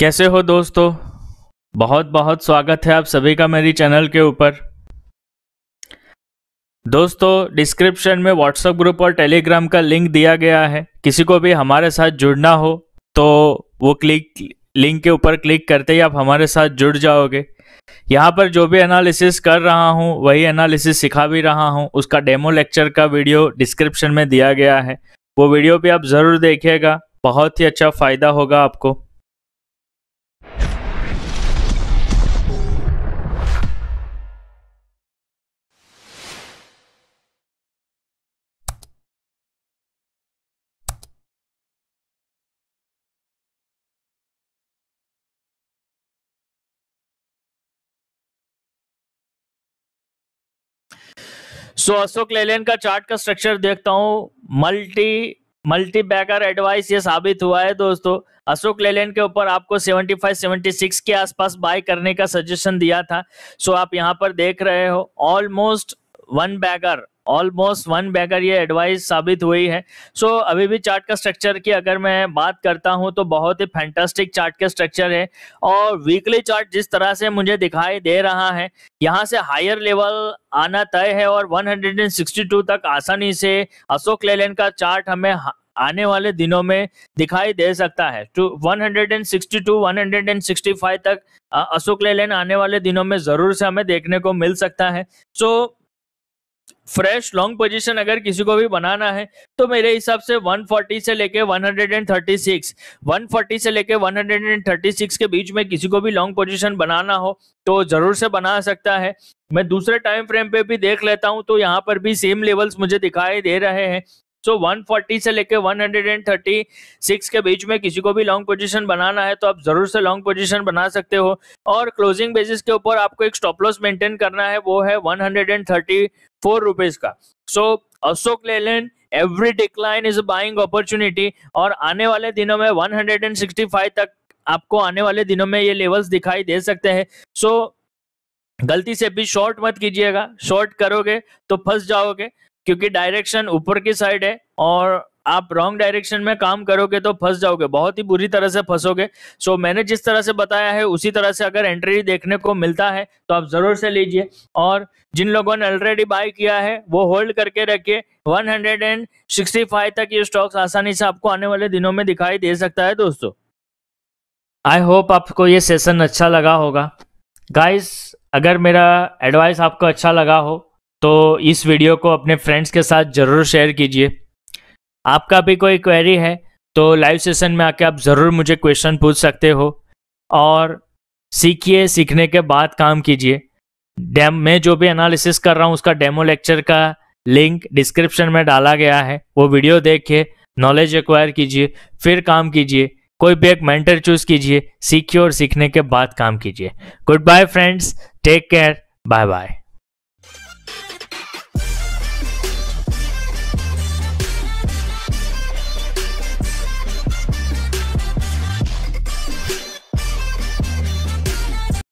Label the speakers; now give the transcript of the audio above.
Speaker 1: कैसे हो दोस्तों बहुत बहुत स्वागत है आप सभी का मेरी चैनल के ऊपर दोस्तों डिस्क्रिप्शन में व्हाट्सएप ग्रुप और टेलीग्राम का लिंक दिया गया है किसी को भी हमारे साथ जुड़ना हो तो वो क्लिक लिंक के ऊपर क्लिक करते ही आप हमारे साथ जुड़ जाओगे यहाँ पर जो भी एनालिसिस कर रहा हूँ वही एनालिसिस सिखा भी रहा हूँ उसका डेमो लेक्चर का वीडियो डिस्क्रिप्शन में दिया गया है वो वीडियो भी आप ज़रूर देखिएगा बहुत ही अच्छा फ़ायदा होगा आपको सो अशोक लेलैंड का चार्ट का स्ट्रक्चर देखता हूँ मल्टी मल्टी बैकर एडवाइस ये साबित हुआ है दोस्तों अशोक लेलैंड के ऊपर आपको 75 76 के आसपास बाय करने का सजेशन दिया था सो so आप यहाँ पर देख रहे हो almost one bagger almost one bagger ये एडवाइस साबित हुई है सो so, अभी भी चार्ट का स्ट्रक्चर की अगर मैं बात करता हूँ तो बहुत ही फैंटास्टिक चार्ट का स्ट्रक्चर है और वीकली चार्ट जिस तरह से मुझे दिखाई दे रहा है यहाँ से हायर लेवल आना तय है और 162 तक आसानी से अशोक लेलैंड का चार्ट हमें आने वाले दिनों में दिखाई दे सकता है टू तो 162 तक अशोक लेलैंड आने वाले दिनों में जरूर से हमें देखने को मिल सकता है so so, fresh long position अगर किसी को भी बनाना है तो मेरे हिसाब से 140 से लेके 136 140 से लेके 136 के बीच में किसी को भी लॉन्ग पोजीशन बनाना हो तो जरूर से बना सकता है मैं दूसरे टाइम फ्रेम पे भी देख लेता हूं तो यहाँ पर भी सेम लेवल्स मुझे दिखाई दे रहे हैं सो so, 140 से लेके 136 के बीच में किसी को भी लॉन्ग पोजीशन बनाना है तो आप जरूर से लॉन्ग पोजीशन बना सकते हो और क्लोजिंग बेसिस के ऊपर आपको एक स्टॉप लॉस मेंटेन करना है वो है 130 फोर रुपीज का so Ashok Leyland every decline is buying opportunity और आने वाले दिनों में one hundred and sixty five तक आपको आने वाले दिनों में ये लेवल्स दिखाई दे सकते हैं सो so, गलती से भी शॉर्ट मत कीजिएगा शॉर्ट करोगे तो फंस जाओगे क्योंकि डायरेक्शन ऊपर की साइड है और आप रॉन्ग डायरेक्शन में काम करोगे तो फंस जाओगे बहुत ही बुरी तरह से फंसोगे सो so, मैंने जिस तरह से बताया है उसी तरह से अगर एंट्री देखने को मिलता है तो आप ज़रूर से लीजिए और जिन लोगों ने ऑलरेडी बाय किया है वो होल्ड करके रखिए 165 तक ये स्टॉक्स आसानी से आपको आने वाले दिनों में दिखाई दे सकता है दोस्तों आई होप आपको ये सेशन अच्छा लगा होगा गाइस अगर मेरा एडवाइस आपको अच्छा लगा हो तो इस वीडियो को अपने फ्रेंड्स के साथ ज़रूर शेयर कीजिए आपका भी कोई क्वेरी है तो लाइव सेशन में आके आप ज़रूर मुझे क्वेश्चन पूछ सकते हो और सीखिए सीखने के बाद काम कीजिए डैम मैं जो भी एनालिसिस कर रहा हूँ उसका डेमो लेक्चर का लिंक डिस्क्रिप्शन में डाला गया है वो वीडियो देखिए नॉलेज एक्वायर कीजिए फिर काम कीजिए कोई भी एक मेंटर चूज कीजिए सीखिए और सीखने के बाद काम कीजिए good bye friends take care bye bye